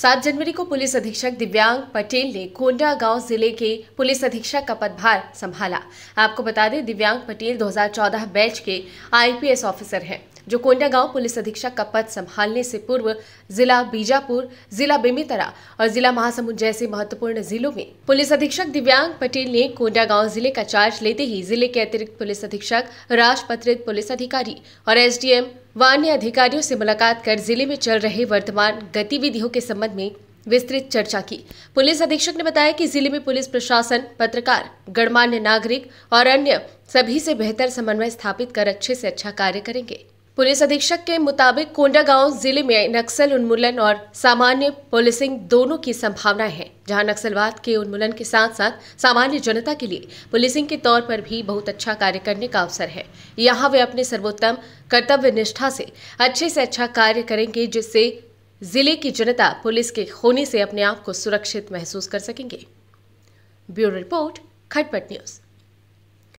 सात जनवरी को पुलिस अधीक्षक दिव्यांग पटेल ने कोंडा गांव जिले के पुलिस अधीक्षक का पदभार संभाला आपको बता दें दिव्यांग पटेल 2014 बैच के आईपीएस ऑफिसर हैं जो गांव पुलिस अधीक्षक का पद संभालने से पूर्व जिला बीजापुर जिला बेमेतरा और जिला महासमुंद जैसे महत्वपूर्ण जिलों में पुलिस अधीक्षक दिव्यांग पटेल ने कोंडागांव जिले का चार्ज लेते ही जिले के अतिरिक्त पुलिस अधीक्षक राजपत्रित पुलिस अधिकारी और एसडीएम व अन्य अधिकारियों से मुलाकात कर जिले में चल रहे वर्तमान गतिविधियों के संबंध में विस्तृत चर्चा की पुलिस अधीक्षक ने बताया कि जिले में पुलिस प्रशासन पत्रकार गणमान्य नागरिक और अन्य सभी से बेहतर समन्वय स्थापित कर अच्छे से अच्छा कार्य करेंगे पुलिस अधीक्षक के मुताबिक कोंडागांव जिले में नक्सल उन्मूलन और सामान्य पुलिसिंग दोनों की संभावना है जहां नक्सलवाद के उन्मूलन के साथ साथ सामान्य जनता के लिए पुलिसिंग के तौर पर भी बहुत अच्छा कार्य करने का अवसर है यहां वे अपने सर्वोत्तम कर्तव्य निष्ठा से अच्छे से अच्छा कार्य करेंगे जिससे जिले की जनता पुलिस के खोने से अपने आप को सुरक्षित महसूस कर सकेंगे ब्यूरो रिपोर्ट खटपट न्यूज़